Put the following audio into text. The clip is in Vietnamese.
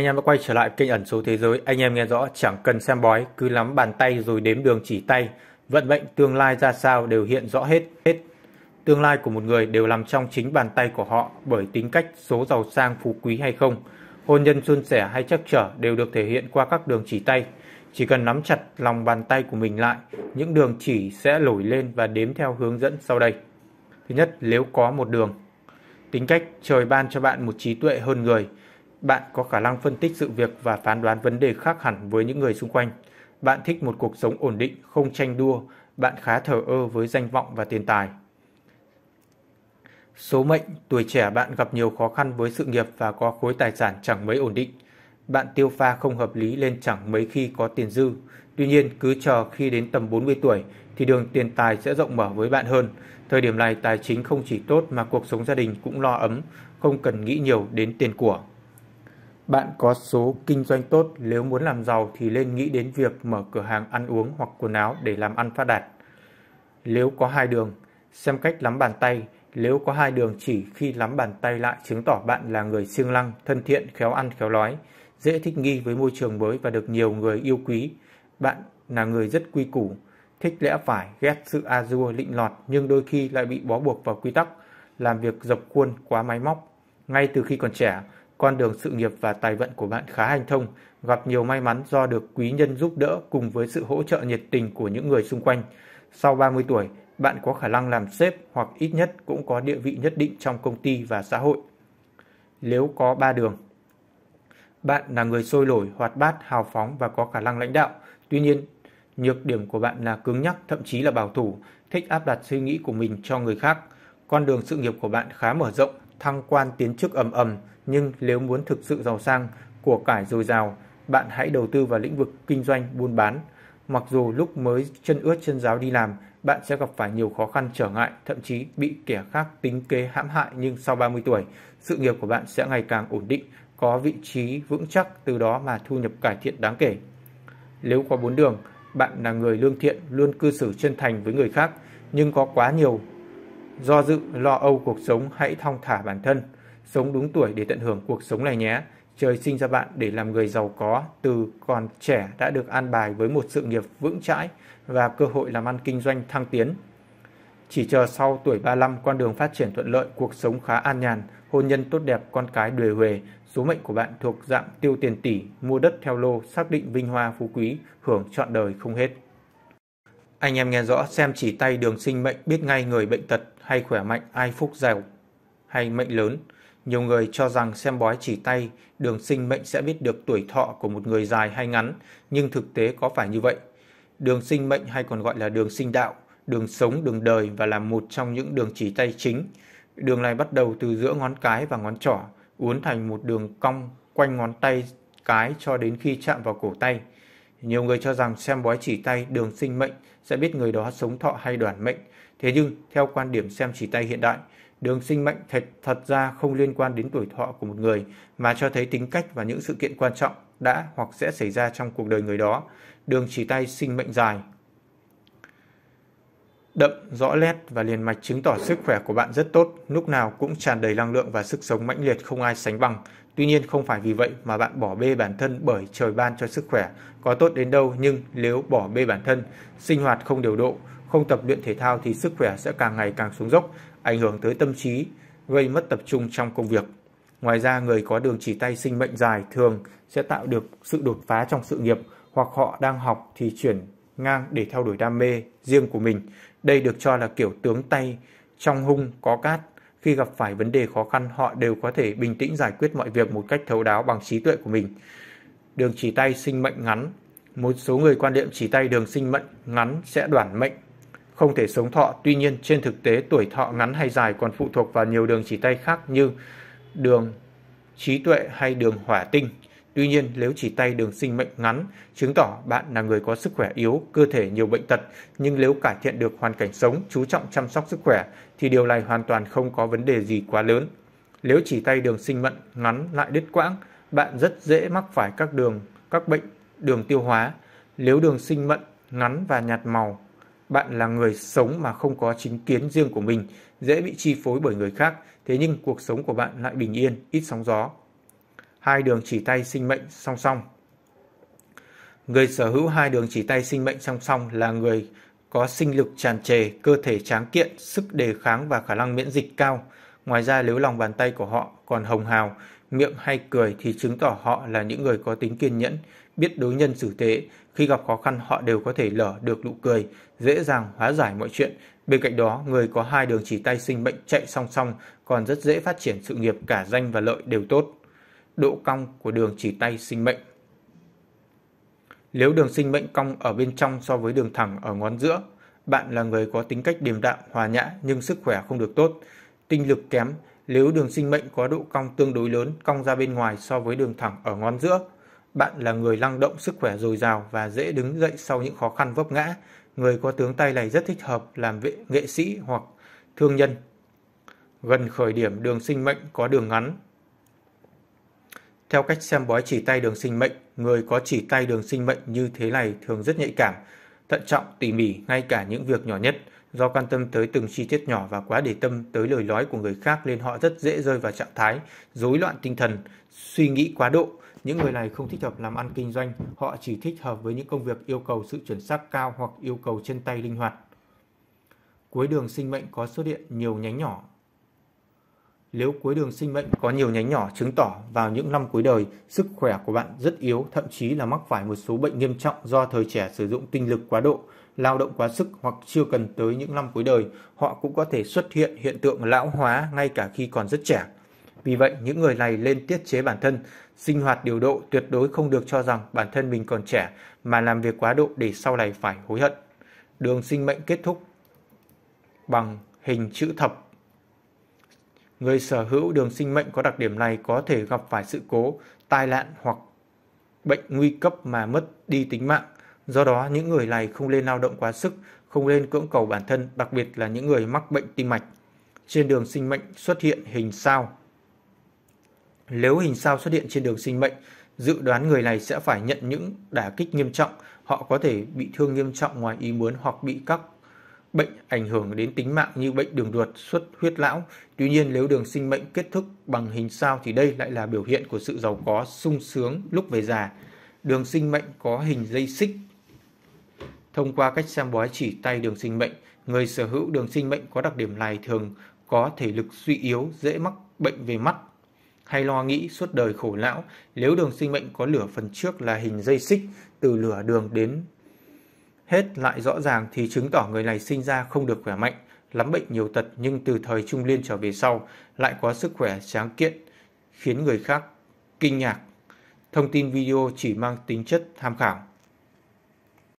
Anh em đã quay trở lại kênh ẩn số thế giới, anh em nghe rõ chẳng cần xem bói, cứ nắm bàn tay rồi đếm đường chỉ tay. Vận mệnh tương lai ra sao đều hiện rõ hết, hết. Tương lai của một người đều nằm trong chính bàn tay của họ bởi tính cách số giàu sang phú quý hay không. Hôn nhân xuân sẻ hay chắc trở đều được thể hiện qua các đường chỉ tay. Chỉ cần nắm chặt lòng bàn tay của mình lại, những đường chỉ sẽ nổi lên và đếm theo hướng dẫn sau đây. Thứ nhất, nếu có một đường. Tính cách trời ban cho bạn một trí tuệ hơn người – bạn có khả năng phân tích sự việc và phán đoán vấn đề khác hẳn với những người xung quanh. Bạn thích một cuộc sống ổn định, không tranh đua. Bạn khá thờ ơ với danh vọng và tiền tài. Số mệnh, tuổi trẻ bạn gặp nhiều khó khăn với sự nghiệp và có khối tài sản chẳng mấy ổn định. Bạn tiêu pha không hợp lý lên chẳng mấy khi có tiền dư. Tuy nhiên, cứ chờ khi đến tầm 40 tuổi thì đường tiền tài sẽ rộng mở với bạn hơn. Thời điểm này tài chính không chỉ tốt mà cuộc sống gia đình cũng lo ấm, không cần nghĩ nhiều đến tiền của. Bạn có số kinh doanh tốt nếu muốn làm giàu thì nên nghĩ đến việc mở cửa hàng ăn uống hoặc quần áo để làm ăn phát đạt. Nếu có hai đường, xem cách nắm bàn tay, nếu có hai đường chỉ khi nắm bàn tay lại chứng tỏ bạn là người siêng năng thân thiện, khéo ăn khéo nói, dễ thích nghi với môi trường mới và được nhiều người yêu quý. Bạn là người rất quy củ, thích lẽ phải, ghét sự a dua lịnh lọt nhưng đôi khi lại bị bó buộc vào quy tắc, làm việc dập khuôn quá máy móc. Ngay từ khi còn trẻ, con đường sự nghiệp và tài vận của bạn khá hành thông, gặp nhiều may mắn do được quý nhân giúp đỡ cùng với sự hỗ trợ nhiệt tình của những người xung quanh. Sau 30 tuổi, bạn có khả năng làm sếp hoặc ít nhất cũng có địa vị nhất định trong công ty và xã hội. Nếu có ba đường Bạn là người sôi nổi, hoạt bát, hào phóng và có khả năng lãnh đạo. Tuy nhiên, nhược điểm của bạn là cứng nhắc, thậm chí là bảo thủ, thích áp đặt suy nghĩ của mình cho người khác. Con đường sự nghiệp của bạn khá mở rộng, thăng quan tiến chức ầm ầm, nhưng nếu muốn thực sự giàu sang, của cải dồi dào, bạn hãy đầu tư vào lĩnh vực kinh doanh buôn bán. Mặc dù lúc mới chân ướt chân giáo đi làm, bạn sẽ gặp phải nhiều khó khăn trở ngại, thậm chí bị kẻ khác tính kế hãm hại nhưng sau 30 tuổi, sự nghiệp của bạn sẽ ngày càng ổn định, có vị trí vững chắc từ đó mà thu nhập cải thiện đáng kể. Nếu có bốn đường, bạn là người lương thiện, luôn cư xử chân thành với người khác, nhưng có quá nhiều do dự, lo âu cuộc sống hãy thong thả bản thân. Sống đúng tuổi để tận hưởng cuộc sống này nhé. Trời sinh ra bạn để làm người giàu có, từ còn trẻ đã được an bài với một sự nghiệp vững chãi và cơ hội làm ăn kinh doanh thăng tiến. Chỉ chờ sau tuổi 35 con đường phát triển thuận lợi, cuộc sống khá an nhàn, hôn nhân tốt đẹp, con cái đuề huề, số mệnh của bạn thuộc dạng tiêu tiền tỷ, mua đất theo lô, xác định vinh hoa phú quý, hưởng trọn đời không hết. Anh em nghe rõ xem chỉ tay đường sinh mệnh biết ngay người bệnh tật hay khỏe mạnh ai phúc giàu hay mệnh lớn. Nhiều người cho rằng xem bói chỉ tay đường sinh mệnh sẽ biết được tuổi thọ của một người dài hay ngắn, nhưng thực tế có phải như vậy? Đường sinh mệnh hay còn gọi là đường sinh đạo, đường sống, đường đời và là một trong những đường chỉ tay chính. Đường này bắt đầu từ giữa ngón cái và ngón trỏ, uốn thành một đường cong quanh ngón tay cái cho đến khi chạm vào cổ tay. Nhiều người cho rằng xem bói chỉ tay đường sinh mệnh sẽ biết người đó sống thọ hay đoàn mệnh. Thế nhưng, theo quan điểm xem chỉ tay hiện đại, đường sinh mệnh thật, thật ra không liên quan đến tuổi thọ của một người mà cho thấy tính cách và những sự kiện quan trọng đã hoặc sẽ xảy ra trong cuộc đời người đó. Đường chỉ tay sinh mệnh dài đậm, rõ nét và liền mạch chứng tỏ sức khỏe của bạn rất tốt, lúc nào cũng tràn đầy năng lượng và sức sống mãnh liệt không ai sánh bằng. Tuy nhiên không phải vì vậy mà bạn bỏ bê bản thân bởi trời ban cho sức khỏe có tốt đến đâu nhưng nếu bỏ bê bản thân, sinh hoạt không điều độ, không tập luyện thể thao thì sức khỏe sẽ càng ngày càng xuống dốc, ảnh hưởng tới tâm trí, gây mất tập trung trong công việc. Ngoài ra người có đường chỉ tay sinh mệnh dài thường sẽ tạo được sự đột phá trong sự nghiệp hoặc họ đang học thì chuyển ngang để theo đuổi đam mê riêng của mình. Đây được cho là kiểu tướng tay trong hung có cát. Khi gặp phải vấn đề khó khăn, họ đều có thể bình tĩnh giải quyết mọi việc một cách thấu đáo bằng trí tuệ của mình. Đường chỉ tay sinh mệnh ngắn. Một số người quan niệm chỉ tay đường sinh mệnh ngắn sẽ đoản mệnh, không thể sống thọ. Tuy nhiên, trên thực tế, tuổi thọ ngắn hay dài còn phụ thuộc vào nhiều đường chỉ tay khác như đường trí tuệ hay đường hỏa tinh. Tuy nhiên, nếu chỉ tay đường sinh mệnh ngắn, chứng tỏ bạn là người có sức khỏe yếu, cơ thể nhiều bệnh tật, nhưng nếu cải thiện được hoàn cảnh sống, chú trọng chăm sóc sức khỏe, thì điều này hoàn toàn không có vấn đề gì quá lớn. Nếu chỉ tay đường sinh mệnh ngắn lại đứt quãng, bạn rất dễ mắc phải các đường, các bệnh đường tiêu hóa. Nếu đường sinh mệnh ngắn và nhạt màu, bạn là người sống mà không có chính kiến riêng của mình, dễ bị chi phối bởi người khác, thế nhưng cuộc sống của bạn lại bình yên, ít sóng gió, hai đường chỉ tay sinh mệnh song song. Người sở hữu hai đường chỉ tay sinh mệnh song song là người có sinh lực tràn trề, cơ thể tráng kiện, sức đề kháng và khả năng miễn dịch cao. Ngoài ra nếu lòng bàn tay của họ còn hồng hào, miệng hay cười thì chứng tỏ họ là những người có tính kiên nhẫn, biết đối nhân xử thế. Khi gặp khó khăn họ đều có thể lở được nụ cười, dễ dàng hóa giải mọi chuyện. Bên cạnh đó, người có hai đường chỉ tay sinh mệnh chạy song song còn rất dễ phát triển sự nghiệp cả danh và lợi đều tốt độ cong của đường chỉ tay sinh mệnh. Nếu đường sinh mệnh cong ở bên trong so với đường thẳng ở ngón giữa, bạn là người có tính cách điềm đạm, hòa nhã nhưng sức khỏe không được tốt, tinh lực kém, nếu đường sinh mệnh có độ cong tương đối lớn cong ra bên ngoài so với đường thẳng ở ngón giữa, bạn là người năng động sức khỏe dồi dào và dễ đứng dậy sau những khó khăn vấp ngã. Người có tướng tay này rất thích hợp làm vệ nghệ sĩ hoặc thương nhân. Gần khởi điểm đường sinh mệnh có đường ngắn, theo cách xem bói chỉ tay đường sinh mệnh, người có chỉ tay đường sinh mệnh như thế này thường rất nhạy cảm, thận trọng, tỉ mỉ ngay cả những việc nhỏ nhất. Do quan tâm tới từng chi tiết nhỏ và quá để tâm tới lời nói của người khác nên họ rất dễ rơi vào trạng thái rối loạn tinh thần, suy nghĩ quá độ. Những người này không thích hợp làm ăn kinh doanh, họ chỉ thích hợp với những công việc yêu cầu sự chuẩn xác cao hoặc yêu cầu chân tay linh hoạt. Cuối đường sinh mệnh có xuất hiện nhiều nhánh nhỏ Liễu cuối đường sinh mệnh có nhiều nhánh nhỏ chứng tỏ vào những năm cuối đời, sức khỏe của bạn rất yếu, thậm chí là mắc phải một số bệnh nghiêm trọng do thời trẻ sử dụng tinh lực quá độ, lao động quá sức hoặc chưa cần tới những năm cuối đời, họ cũng có thể xuất hiện hiện tượng lão hóa ngay cả khi còn rất trẻ. Vì vậy, những người này nên tiết chế bản thân, sinh hoạt điều độ tuyệt đối không được cho rằng bản thân mình còn trẻ mà làm việc quá độ để sau này phải hối hận. Đường sinh mệnh kết thúc bằng hình chữ thập người sở hữu đường sinh mệnh có đặc điểm này có thể gặp phải sự cố, tai nạn hoặc bệnh nguy cấp mà mất đi tính mạng. Do đó, những người này không nên lao động quá sức, không nên cưỡng cầu bản thân, đặc biệt là những người mắc bệnh tim mạch. Trên đường sinh mệnh xuất hiện hình sao. Nếu hình sao xuất hiện trên đường sinh mệnh, dự đoán người này sẽ phải nhận những đả kích nghiêm trọng, họ có thể bị thương nghiêm trọng ngoài ý muốn hoặc bị các bệnh ảnh hưởng đến tính mạng như bệnh đường ruột, xuất huyết lão. Tuy nhiên, nếu đường sinh mệnh kết thúc bằng hình sao thì đây lại là biểu hiện của sự giàu có, sung sướng lúc về già. Đường sinh mệnh có hình dây xích. Thông qua cách xem bói chỉ tay đường sinh mệnh, người sở hữu đường sinh mệnh có đặc điểm này thường có thể lực suy yếu, dễ mắc bệnh về mắt, hay lo nghĩ suốt đời khổ lão. Nếu đường sinh mệnh có lửa phần trước là hình dây xích, từ lửa đường đến hết lại rõ ràng thì chứng tỏ người này sinh ra không được khỏe mạnh, lắm bệnh nhiều tật nhưng từ thời trung liên trở về sau lại có sức khỏe sáng kiện, khiến người khác kinh ngạc. Thông tin video chỉ mang tính chất tham khảo.